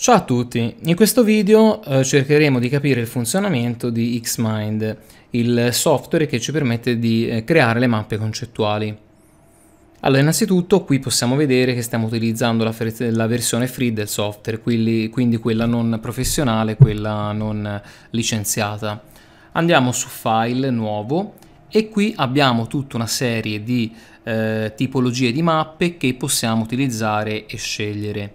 Ciao a tutti, in questo video eh, cercheremo di capire il funzionamento di Xmind, il software che ci permette di eh, creare le mappe concettuali. Allora, innanzitutto qui possiamo vedere che stiamo utilizzando la, la versione free del software, quindi, quindi quella non professionale, quella non licenziata. Andiamo su File, Nuovo, e qui abbiamo tutta una serie di eh, tipologie di mappe che possiamo utilizzare e scegliere.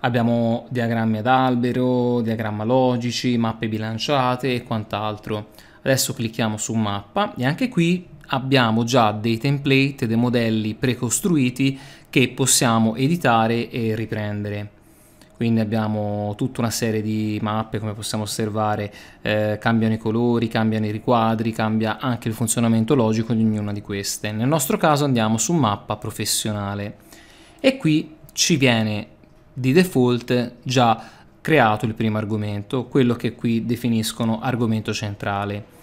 Abbiamo diagrammi ad albero, diagramma logici, mappe bilanciate e quant'altro. Adesso clicchiamo su mappa e anche qui abbiamo già dei template, dei modelli precostruiti che possiamo editare e riprendere. Quindi abbiamo tutta una serie di mappe, come possiamo osservare, eh, cambiano i colori, cambiano i riquadri, cambia anche il funzionamento logico di ognuna di queste. Nel nostro caso andiamo su mappa professionale e qui ci viene di default già creato il primo argomento, quello che qui definiscono argomento centrale.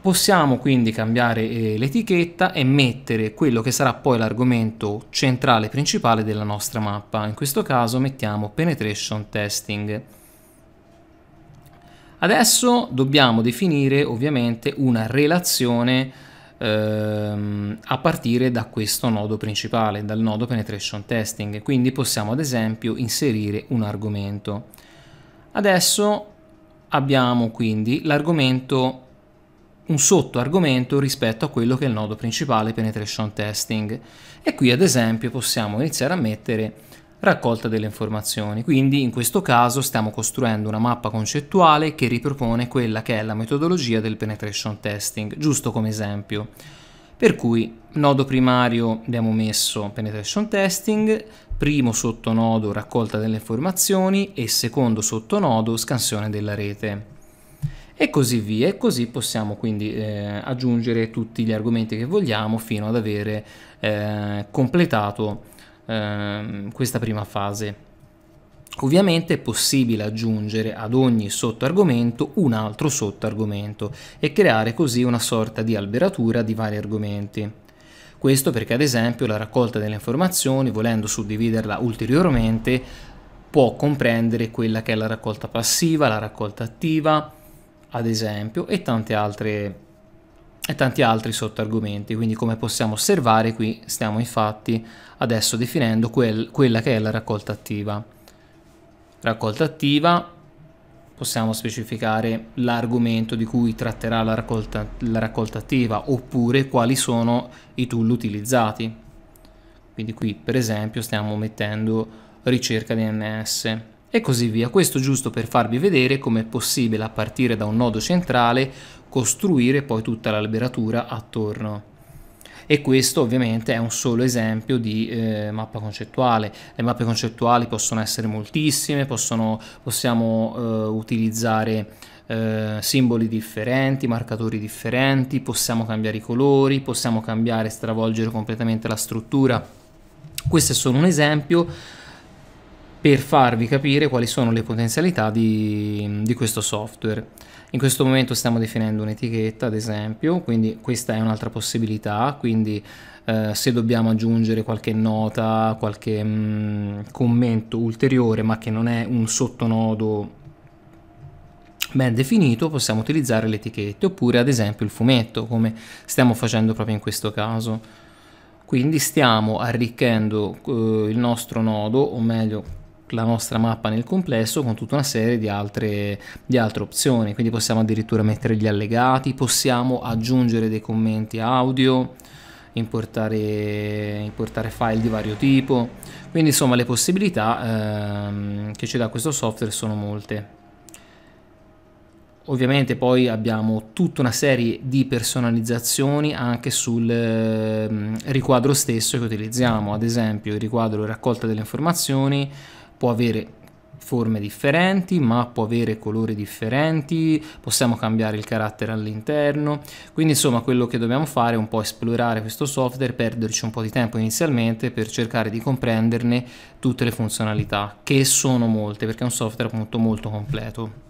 Possiamo quindi cambiare eh, l'etichetta e mettere quello che sarà poi l'argomento centrale principale della nostra mappa. In questo caso mettiamo penetration testing. Adesso dobbiamo definire ovviamente una relazione ehm, a partire da questo nodo principale, dal nodo penetration testing. Quindi possiamo ad esempio inserire un argomento. Adesso abbiamo quindi l'argomento un sottoargomento rispetto a quello che è il nodo principale penetration testing e qui ad esempio possiamo iniziare a mettere raccolta delle informazioni. Quindi in questo caso stiamo costruendo una mappa concettuale che ripropone quella che è la metodologia del penetration testing, giusto come esempio. Per cui nodo primario abbiamo messo penetration testing, primo sottonodo raccolta delle informazioni e secondo sottonodo scansione della rete. E così via, e così possiamo quindi eh, aggiungere tutti gli argomenti che vogliamo fino ad avere eh, completato Ehm, questa prima fase. Ovviamente è possibile aggiungere ad ogni sottoargomento un altro sottoargomento e creare così una sorta di alberatura di vari argomenti. Questo perché ad esempio la raccolta delle informazioni, volendo suddividerla ulteriormente, può comprendere quella che è la raccolta passiva, la raccolta attiva, ad esempio, e tante altre e tanti altri sottargomenti. Quindi come possiamo osservare qui stiamo infatti adesso definendo quel, quella che è la raccolta attiva. Raccolta attiva possiamo specificare l'argomento di cui tratterà la raccolta, la raccolta attiva oppure quali sono i tool utilizzati. Quindi qui per esempio stiamo mettendo ricerca DNS e così via. Questo giusto per farvi vedere come è possibile a partire da un nodo centrale costruire poi tutta l'alberatura attorno. E questo ovviamente è un solo esempio di eh, mappa concettuale. Le mappe concettuali possono essere moltissime, possono, possiamo eh, utilizzare eh, simboli differenti, marcatori differenti, possiamo cambiare i colori, possiamo cambiare, stravolgere completamente la struttura. Questo è solo un esempio per farvi capire quali sono le potenzialità di, di questo software. In questo momento stiamo definendo un'etichetta, ad esempio, quindi questa è un'altra possibilità, quindi eh, se dobbiamo aggiungere qualche nota, qualche mh, mm, commento ulteriore, ma che non è un sottonodo ben definito, possiamo utilizzare le etichette, oppure ad esempio il fumetto, come stiamo facendo proprio in questo caso. Quindi stiamo arricchendo eh, il nostro nodo, o meglio la nostra mappa nel complesso con tutta una serie di altre, di altre opzioni, quindi possiamo addirittura mettere gli allegati, possiamo aggiungere dei commenti audio, importare, importare file di vario tipo, quindi insomma le possibilità ehm, che ci dà questo software sono molte. Ovviamente poi abbiamo tutta una serie di personalizzazioni anche sul eh, riquadro stesso che utilizziamo, ad esempio il riquadro raccolta delle informazioni, può avere forme differenti, ma può avere colori differenti, possiamo cambiare il carattere all'interno, quindi insomma quello che dobbiamo fare è un po' esplorare questo software, perderci un po' di tempo inizialmente per cercare di comprenderne tutte le funzionalità, che sono molte, perché è un software appunto molto completo.